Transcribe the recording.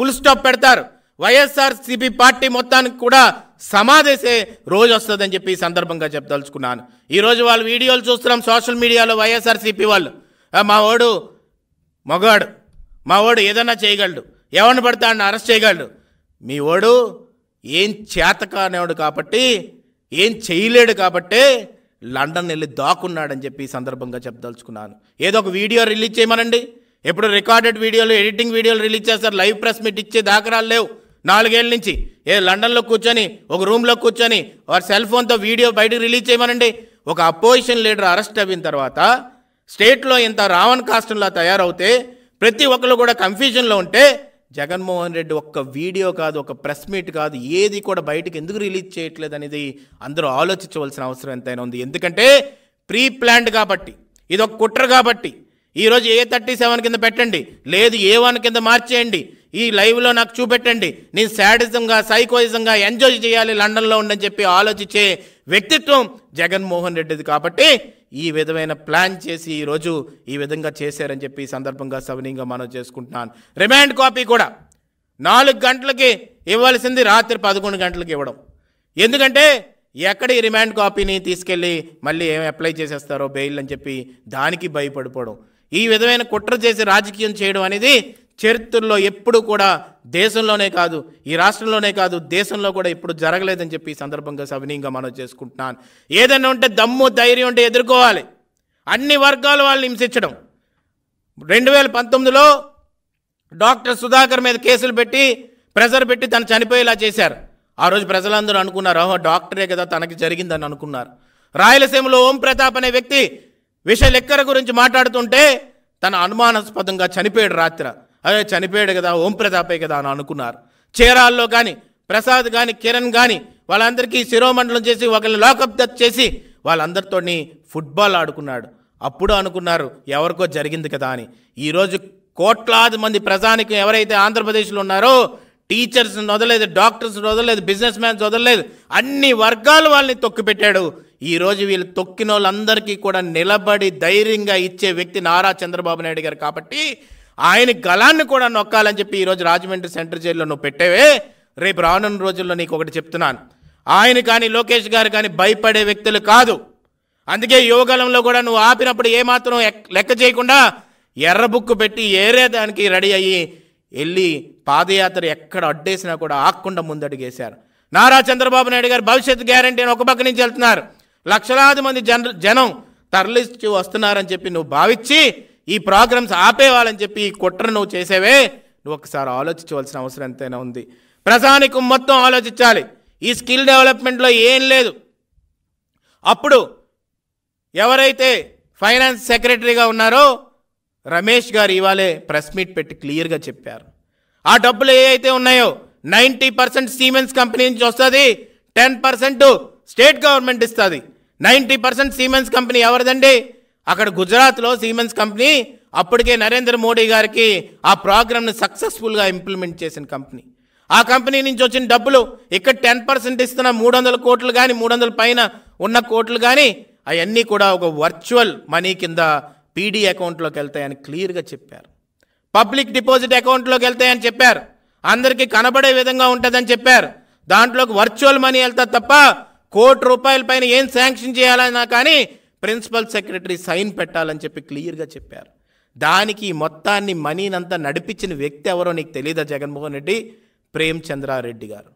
full stop పెడతారు CP party మొత్తానికి కూడా సమాధేసే రోజు వస్తుందని చెప్పి సందర్భంగా చెప్పదలుచుకున్నాను ఈరోజు వాళ్ళు వీడియోలు చూస్తున్నాం సోషల్ మీడియాలో సిపి వాళ్ళు మా ఓడు మగవాడు మా ఓడు ఏదన్నా చేయగలడు ఎవరిని పడతాడని అరెస్ట్ చేయగలడు మీ ఓడు ఏం చేతకానేవాడు కాబట్టి ఏం చేయలేడు కాబట్టి లండన్ వెళ్ళి దాక్కున్నాడని చెప్పి సందర్భంగా చెప్పదలుచుకున్నాను ఏదో ఒక వీడియో రిలీజ్ చేయమనండి ఎప్పుడు రికార్డెడ్ వీడియోలు ఎడిటింగ్ వీడియోలు రిలీజ్ చేస్తారు లైవ్ ప్రెస్ మీట్ ఇచ్చే దాఖరాలు లేవు నాలుగేళ్ల నుంచి ఏ లండన్లో కూర్చొని ఒక రూమ్లో కూర్చొని వారి సెల్ ఫోన్తో వీడియో బయటకు రిలీజ్ చేయమనండి ఒక అపోజిషన్ లీడర్ అరెస్ట్ అయిన తర్వాత స్టేట్లో ఇంత రావణ్ కాస్టంలా తయారవుతే ప్రతి ఒక్కరు కూడా కన్ఫ్యూజన్లో ఉంటే జగన్మోహన్ రెడ్డి ఒక్క వీడియో కాదు ఒక ప్రెస్ మీట్ కాదు ఏది కూడా బయటకు ఎందుకు రిలీజ్ చేయట్లేదు అనేది అందరూ ఆలోచించవలసిన అవసరం ఎంతైనా ఉంది ఎందుకంటే ప్రీ ప్లాన్డ్ కాబట్టి ఇది ఒక కుట్ర కాబట్టి ఈరోజు ఏ థర్టీ సెవెన్ కింద పెట్టండి లేదు ఏ వన్ కింద మార్చేయండి ఈ లైవ్లో నాకు చూపెట్టండి నేను శాడిజంగా సైకోయిజంగా ఎంజాయ్ చేయాలి లండన్లో ఉండని చెప్పి ఆలోచించే వ్యక్తిత్వం జగన్మోహన్ రెడ్డిది కాబట్టి ఈ విధమైన ప్లాన్ చేసి ఈరోజు ఈ విధంగా చేశారని చెప్పి సందర్భంగా సవనీయంగా మనం చేసుకుంటున్నాను రిమాండ్ కాపీ కూడా నాలుగు గంటలకి ఇవ్వాల్సింది రాత్రి పదకొండు గంటలకి ఇవ్వడం ఎందుకంటే ఎక్కడ ఈ రిమాండ్ కాపీని తీసుకెళ్ళి మళ్ళీ ఏం అప్లై చేసేస్తారో బెయిల్ అని చెప్పి దానికి భయపడిపోవడం ఈ విధమైన కుట్ర చేసి రాజకీయం చేయడం అనేది చరిత్రలో ఎప్పుడు కూడా దేశంలోనే కాదు ఈ రాష్ట్రంలోనే కాదు దేశంలో కూడా ఎప్పుడు జరగలేదని చెప్పి ఈ సందర్భంగా సవినీయంగా మనం చేసుకుంటున్నాను ఏదైనా ఉంటే దమ్ము ధైర్యం ఉంటే ఎదుర్కోవాలి అన్ని వర్గాలు వాళ్ళని హింసించడం రెండు వేల పంతొమ్మిదిలో డాక్టర్ సుధాకర్ మీద కేసులు పెట్టి ప్రెజర్ పెట్టి తను చనిపోయేలా చేశారు ఆ రోజు ప్రజలందరూ అనుకున్నారు ఓహో డాక్టరే కదా తనకి జరిగిందని అనుకున్నారు రాయలసీమలో ఓం ప్రతాప్ అనే వ్యక్తి విష లెక్కర గురించి మాట్లాడుతుంటే తన అనుమానాస్పదంగా చనిపోయాడు రాత్ర అదే చనిపోయాడు కదా ఓం ప్రతాపే కదా అని అనుకున్నారు చీరాల్లో కానీ ప్రసాద్ కానీ కిరణ్ కానీ వాళ్ళందరికీ శిరోమండలం చేసి ఒకరిని లాకప్ చేసి వాళ్ళందరితోని ఫుట్బాల్ ఆడుకున్నాడు అప్పుడు అనుకున్నారు ఎవరికో జరిగింది కదా అని ఈరోజు కోట్లాది మంది ప్రజానికి ఎవరైతే ఆంధ్రప్రదేశ్లో ఉన్నారో టీచర్స్ని వదలలేదు డాక్టర్స్ని వదలలేదు బిజినెస్ మ్యాన్స్ వదలలేదు అన్ని వర్గాలు వాళ్ళని తొక్కిపెట్టాడు ఈరోజు వీళ్ళు తొక్కిన వాళ్ళందరికీ కూడా నిలబడి ధైర్యంగా ఇచ్చే వ్యక్తి నారా చంద్రబాబు నాయుడు గారు కాబట్టి ఆయన గలాన్ని కూడా నొక్కాలని చెప్పి ఈరోజు రాజమండ్రి సెంటర్ జైల్లో నువ్వు పెట్టేవే రేపు రానున్న రోజుల్లో నీకు ఒకటి చెప్తున్నాను ఆయన కానీ లోకేష్ గారు కానీ భయపడే వ్యక్తులు కాదు అందుకే యువకాలంలో కూడా నువ్వు ఆపినప్పుడు ఏమాత్రం లెక్క చేయకుండా ఎర్ర బుక్ పెట్టి ఏరే దానికి రెడీ అయ్యి వెళ్ళి పాదయాత్ర ఎక్కడ అడ్డేసినా కూడా ఆక్కుండా ముందడుగేశారు నారా చంద్రబాబు నాయుడు గారు భవిష్యత్ గ్యారంటీ అని ఒక పక్క నుంచి వెళ్తున్నారు లక్షలాది మంది జన జనం తరలిస్తూ వస్తున్నారని చెప్పి నువ్వు భావించి ఈ ప్రోగ్రామ్స్ ఆపేవాలని చెప్పి ఈ కుట్ర నువ్వు చేసేవే నువ్వు ఒకసారి ఆలోచించవలసిన అవసరం ఎంతైనా ఉంది ప్రజానికి మొత్తం ఆలోచించాలి ఈ స్కిల్ డెవలప్మెంట్లో ఏం లేదు అప్పుడు ఎవరైతే ఫైనాన్స్ సెక్రటరీగా ఉన్నారో రమేష్ గారు ఇవాళే ప్రెస్ మీట్ పెట్టి క్లియర్గా చెప్పారు ఆ డబ్బులు ఏవైతే ఉన్నాయో నైంటీ పర్సెంట్ సీమెన్స్ కంపెనీ నుంచి వస్తుంది టెన్ పర్సెంట్ స్టేట్ గవర్నమెంట్ ఇస్తుంది నైంటీ పర్సెంట్ సీమెన్స్ కంపెనీ ఎవరిదండి అక్కడ గుజరాత్లో సీమెన్స్ కంపెనీ అప్పటికే నరేంద్ర మోడీ గారికి ఆ ప్రోగ్రామ్ని సక్సెస్ఫుల్గా ఇంప్లిమెంట్ చేసిన కంపెనీ ఆ కంపెనీ నుంచి వచ్చిన డబ్బులు ఇక్కడ టెన్ పర్సెంట్ ఇస్తున్న మూడు వందల కోట్లు కానీ మూడు వందల పైన ఉన్న కోట్లు కానీ అవన్నీ కూడా ఒక వర్చువల్ మనీ కింద పీడీ అకౌంట్లోకి వెళ్తాయని క్లియర్గా చెప్పారు పబ్లిక్ డిపాజిట్ అకౌంట్లోకి వెళ్తాయని చెప్పారు అందరికీ కనబడే విధంగా ఉంటుందని చెప్పారు దాంట్లోకి వర్చువల్ మనీ వెళ్తారు తప్ప కోటి రూపాయల పైన ఏం శాంక్షన్ చేయాలన్నా కానీ ప్రిన్సిపల్ సెక్రటరీ సైన్ పెట్టాలని చెప్పి క్లియర్గా చెప్పారు దానికి మొత్తాన్ని మనీనంతా నడిపించిన వ్యక్తి ఎవరో నీకు తెలియదా జగన్మోహన్ రెడ్డి ప్రేమ్ చంద్రారెడ్డి గారు